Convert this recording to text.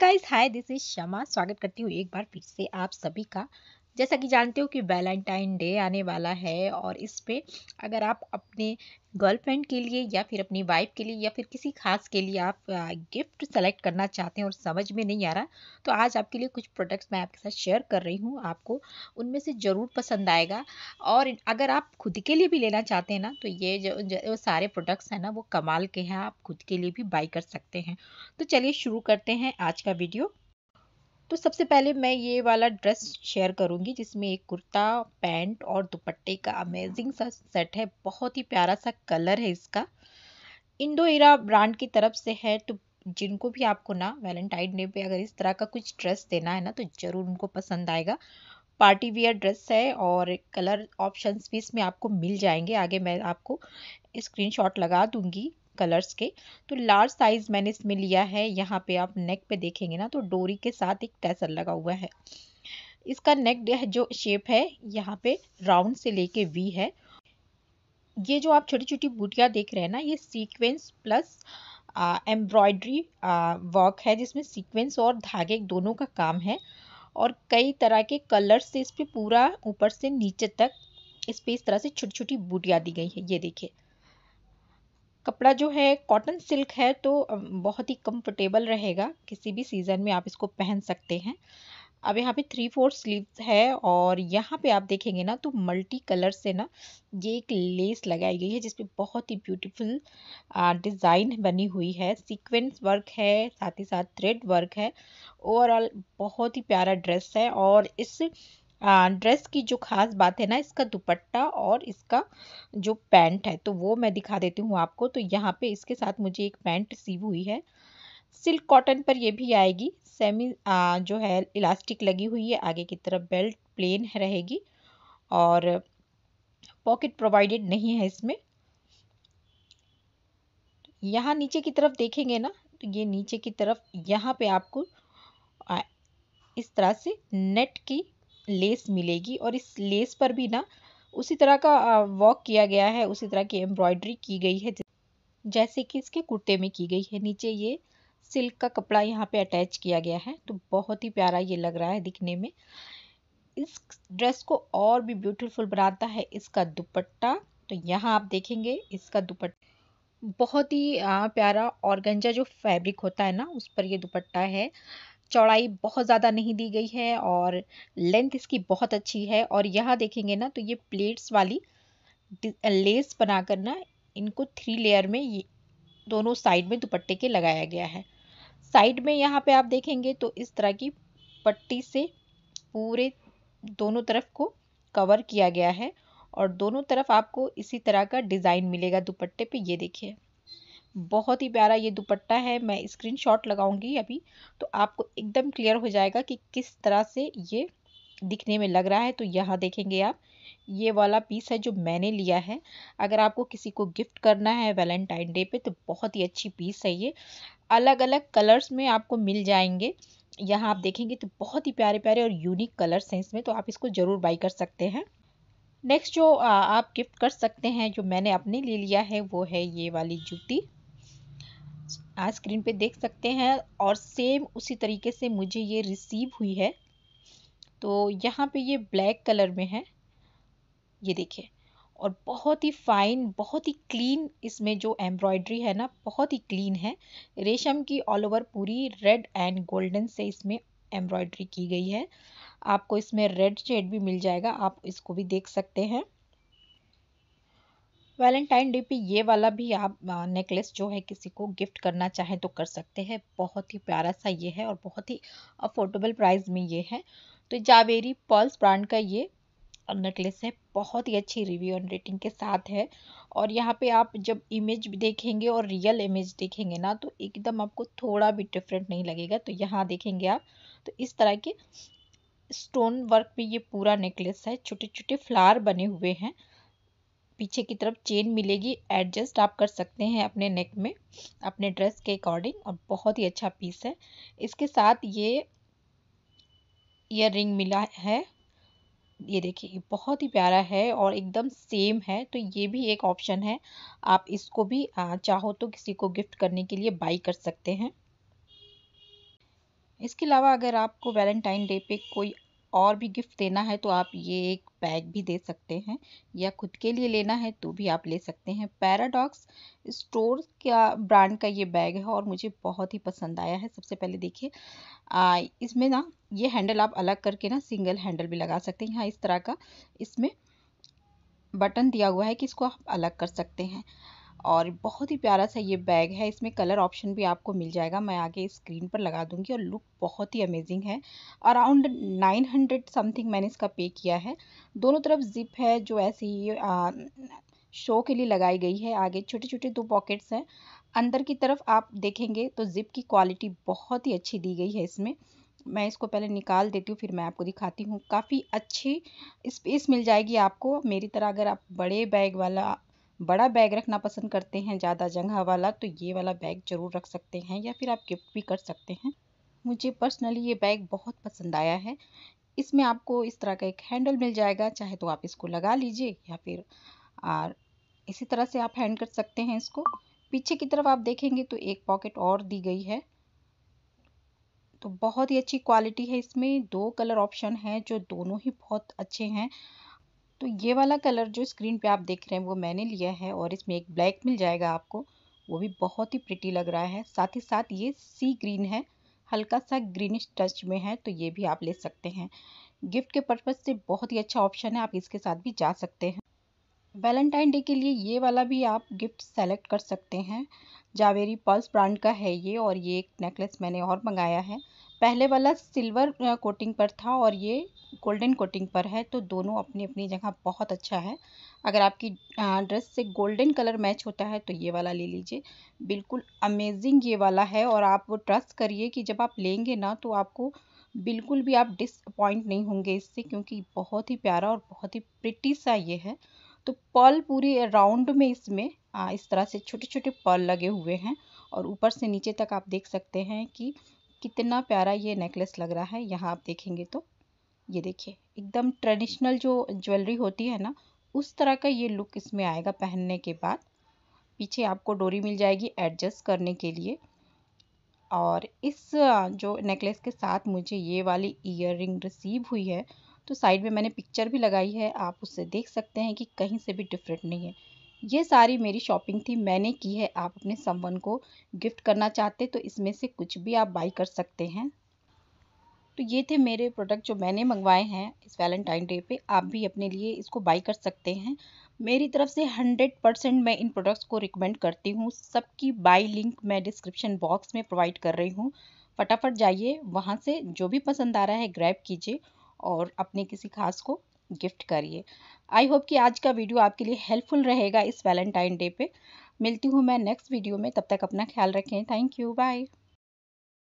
guys hi this is Shama स्वागत करती हूँ एक बार फिर से आप सभी का जैसा कि जानते हो कि वैलेंटाइन डे आने वाला है और इस पे अगर आप अपने गर्लफ्रेंड के लिए या फिर अपनी वाइफ के लिए या फिर किसी खास के लिए आप गिफ्ट सेलेक्ट करना चाहते हैं और समझ में नहीं आ रहा तो आज आपके लिए कुछ प्रोडक्ट्स मैं आपके साथ शेयर कर रही हूँ आपको उनमें से ज़रूर पसंद आएगा और अगर आप खुद के लिए भी लेना चाहते हैं ना तो ये जो, जो सारे प्रोडक्ट्स हैं ना वो कमाल के हैं आप खुद के लिए भी बाई कर सकते हैं तो चलिए शुरू करते हैं आज का वीडियो तो सबसे पहले मैं ये वाला ड्रेस शेयर करूँगी जिसमें एक कुर्ता पैंट और दुपट्टे का अमेजिंग सा सेट है बहुत ही प्यारा सा कलर है इसका इंडो इरा ब्रांड की तरफ से है तो जिनको भी आपको ना वैलेंटाइन डे पे अगर इस तरह का कुछ ड्रेस देना है ना तो ज़रूर उनको पसंद आएगा पार्टी वियर ड्रेस है और कलर ऑप्शंस भी इसमें आपको मिल जाएंगे आगे मैं आपको स्क्रीनशॉट लगा दूंगी कलर्स के तो लार्ज साइज मैंने इसमें लिया है यहाँ पे आप नेक पे देखेंगे ना तो डोरी के साथ एक टैसल लगा हुआ है इसका नेक जो शेप है यहाँ पे राउंड से लेके वी है ये जो आप छोटी छोटी बूटियाँ देख रहे हैं ना ये सीक्वेंस प्लस एम्ब्रॉयड्री वर्क है जिसमें सीक्वेंस और धागे दोनों का काम है और कई तरह के कलर्स से इस पर पूरा ऊपर से नीचे तक इस पर इस तरह से छोटी छोटी बूटियाँ दी गई है ये देखिए कपड़ा जो है कॉटन सिल्क है तो बहुत ही कंफर्टेबल रहेगा किसी भी सीज़न में आप इसको पहन सकते हैं अब यहाँ पे थ्री फोर स्लीव्स है और यहाँ पे आप देखेंगे ना तो मल्टी कलर से ना ये एक लेस लगाई गई है जिसपे बहुत ही ब्यूटीफुल डिज़ाइन बनी हुई है सीक्वेंस वर्क है साथ ही साथ थ्रेड वर्क है ओवरऑल बहुत ही प्यारा ड्रेस है और इस ड्रेस की जो खास बात है ना इसका दुपट्टा और इसका जो पैंट है तो वो मैं दिखा देती हूँ आपको तो यहाँ पे इसके साथ मुझे एक पैंट सीव हुई है सिल्क कॉटन पर ये भी आएगी सेमी आ, जो है इलास्टिक लगी हुई है आगे की तरफ बेल्ट प्लेन रहेगी और पॉकेट प्रोवाइडेड नहीं है इसमें यहाँ नीचे की तरफ देखेंगे ना तो ये नीचे की तरफ यहाँ पे आपको इस तरह से नेट की लेस मिलेगी और इस लेस पर भी ना उसी तरह का वर्क किया गया है उसी तरह की एम्ब्रॉयडरी की गई है जैसे कि इसके कुर्ते में की गई है नीचे ये सिल्क का कपड़ा यहाँ पे अटैच किया गया है तो बहुत ही प्यारा ये लग रहा है दिखने में इस ड्रेस को और भी ब्यूटीफुल बनाता है इसका दुपट्टा तो यहाँ आप देखेंगे इसका दुपट्टा बहुत ही प्यारा और जो फैब्रिक होता है ना उस पर ये दुपट्टा है चौड़ाई बहुत ज़्यादा नहीं दी गई है और लेंथ इसकी बहुत अच्छी है और यहाँ देखेंगे ना तो ये प्लेट्स वाली लेस बनाकर ना इनको थ्री लेयर में ये दोनों साइड में दुपट्टे के लगाया गया है साइड में यहाँ पे आप देखेंगे तो इस तरह की पट्टी से पूरे दोनों तरफ को कवर किया गया है और दोनों तरफ आपको इसी तरह का डिज़ाइन मिलेगा दुपट्टे पे ये देखिए बहुत ही प्यारा ये दुपट्टा है मैं स्क्रीनशॉट लगाऊंगी अभी तो आपको एकदम क्लियर हो जाएगा कि किस तरह से ये दिखने में लग रहा है तो यहाँ देखेंगे आप ये वाला पीस है जो मैंने लिया है अगर आपको किसी को गिफ्ट करना है वैलेंटाइन डे पे तो बहुत ही अच्छी पीस है ये अलग अलग कलर्स में आपको मिल जाएंगे यहाँ आप देखेंगे तो बहुत ही प्यारे प्यारे और यूनिक कलर्स हैं इसमें तो आप इसको ज़रूर बाई कर सकते हैं नेक्स्ट जो आप गिफ्ट कर सकते हैं जो मैंने अपने लिए लिया है वो है ये वाली जूती आज स्क्रीन पे देख सकते हैं और सेम उसी तरीके से मुझे ये रिसीव हुई है तो यहाँ पे ये ब्लैक कलर में है ये देखिए और बहुत ही फाइन बहुत ही क्लीन इसमें जो एम्ब्रॉयडरी है ना बहुत ही क्लीन है रेशम की ऑल ओवर पूरी रेड एंड गोल्डन से इसमें एम्ब्रॉयडरी की गई है आपको इसमें रेड शेड भी मिल जाएगा आप इसको भी देख सकते हैं वैलेंटाइन डे पे ये वाला भी आप नेकलेस जो है किसी को गिफ्ट करना चाहें तो कर सकते हैं बहुत ही प्यारा सा ये है और बहुत ही अफोर्डेबल प्राइस में ये है तो जावेरी पर्ल्स ब्रांड का ये नेकलेस है बहुत ही अच्छी रिव्यू एंड रेटिंग के साथ है और यहाँ पे आप जब इमेज देखेंगे और रियल इमेज देखेंगे ना तो एकदम आपको थोड़ा भी डिफरेंट नहीं लगेगा तो यहाँ देखेंगे आप तो इस तरह के स्टोन वर्क पे ये पूरा नेकलेस है छोटे छोटे फ्लावर बने हुए हैं पीछे की तरफ चेन मिलेगी एडजस्ट आप कर सकते हैं अपने नेक में अपने ड्रेस के अकॉर्डिंग और बहुत ही अच्छा पीस है इसके साथ ये ईयर मिला है ये देखिए बहुत ही प्यारा है और एकदम सेम है तो ये भी एक ऑप्शन है आप इसको भी चाहो तो किसी को गिफ्ट करने के लिए बाई कर सकते हैं इसके अलावा अगर आपको वैलेंटाइन डे पे कोई और भी गिफ्ट देना है तो आप ये एक बैग भी दे सकते हैं या खुद के लिए लेना है तो भी आप ले सकते हैं पैराडॉक्स स्टोर का ब्रांड का ये बैग है और मुझे बहुत ही पसंद आया है सबसे पहले देखिए इसमें ना ये हैंडल आप अलग करके ना सिंगल हैंडल भी लगा सकते हैं यहाँ इस तरह का इसमें बटन दिया हुआ है कि इसको आप अलग कर सकते हैं और बहुत ही प्यारा सा ये बैग है इसमें कलर ऑप्शन भी आपको मिल जाएगा मैं आगे स्क्रीन पर लगा दूंगी और लुक बहुत ही अमेजिंग है अराउंड 900 समथिंग मैंने इसका पे किया है दोनों तरफ जिप है जो ऐसे ही शो के लिए लगाई गई है आगे छोटे छोटे दो पॉकेट्स हैं अंदर की तरफ आप देखेंगे तो जिप की क्वालिटी बहुत ही अच्छी दी गई है इसमें मैं इसको पहले निकाल देती हूँ फिर मैं आपको दिखाती हूँ काफ़ी अच्छी स्पेस मिल जाएगी आपको मेरी तरह अगर आप बड़े बैग वाला बड़ा बैग रखना पसंद करते हैं ज़्यादा जगह वाला तो ये वाला बैग ज़रूर रख सकते हैं या फिर आप गिफ्ट भी कर सकते हैं मुझे पर्सनली ये बैग बहुत पसंद आया है इसमें आपको इस तरह का एक हैंडल मिल जाएगा चाहे तो आप इसको लगा लीजिए या फिर और इसी तरह से आप हैंड कर सकते हैं इसको पीछे की तरफ आप देखेंगे तो एक पॉकेट और दी गई है तो बहुत ही अच्छी क्वालिटी है इसमें दो कलर ऑप्शन हैं जो दोनों ही बहुत अच्छे हैं तो ये वाला कलर जो स्क्रीन पे आप देख रहे हैं वो मैंने लिया है और इसमें एक ब्लैक मिल जाएगा आपको वो भी बहुत ही प्रिटी लग रहा है साथ ही साथ ये सी ग्रीन है हल्का सा ग्रीनिश टच में है तो ये भी आप ले सकते हैं गिफ्ट के पर्पज़ से बहुत ही अच्छा ऑप्शन है आप इसके साथ भी जा सकते हैं वैलेंटाइन डे के लिए ये वाला भी आप गिफ्ट सेलेक्ट कर सकते हैं जावेरी पल्स ब्रांड का है ये और ये एक नेकलेस मैंने और मंगाया है पहले वाला सिल्वर कोटिंग पर था और ये गोल्डन कोटिंग पर है तो दोनों अपनी अपनी जगह बहुत अच्छा है अगर आपकी ड्रेस से गोल्डन कलर मैच होता है तो ये वाला ले लीजिए बिल्कुल अमेजिंग ये वाला है और आप वो ट्रस्ट करिए कि जब आप लेंगे ना तो आपको बिल्कुल भी आप डिसअपॉइंट नहीं होंगे इससे क्योंकि बहुत ही प्यारा और बहुत ही प्रिटी सा ये है तो पर्ल पूरी राउंड में इसमें इस तरह से छोटे छोटे पर्ल लगे हुए हैं और ऊपर से नीचे तक आप देख सकते हैं कि कितना प्यारा ये नेकलेस लग रहा है यहाँ आप देखेंगे तो ये देखिए एकदम ट्रेडिशनल जो ज्वेलरी होती है ना उस तरह का ये लुक इसमें आएगा पहनने के बाद पीछे आपको डोरी मिल जाएगी एडजस्ट करने के लिए और इस जो नेकलेस के साथ मुझे ये वाली ईयर रिसीव हुई है तो साइड में मैंने पिक्चर भी लगाई है आप उससे देख सकते हैं कि कहीं से भी डिफरेंट नहीं है ये सारी मेरी शॉपिंग थी मैंने की है आप अपने समवन को गिफ्ट करना चाहते तो इसमें से कुछ भी आप बाई कर सकते हैं तो ये थे मेरे प्रोडक्ट जो मैंने मंगवाए हैं इस वैलेंटाइन डे पे आप भी अपने लिए इसको बाई कर सकते हैं मेरी तरफ से 100 परसेंट मैं इन प्रोडक्ट्स को रिकमेंड करती हूँ सबकी बाई लिंक मैं डिस्क्रिप्शन बॉक्स में प्रोवाइड कर रही हूँ फटाफट जाइए वहाँ से जो भी पसंद आ रहा है ग्रैब कीजिए और अपने किसी खास को गिफ्ट करिए आई होप कि आज का वीडियो आपके लिए हेल्पफुल रहेगा इस वैलेंटाइन डे पे मिलती हूँ मैं नेक्स्ट वीडियो में तब तक अपना ख्याल रखें थैंक यू बाय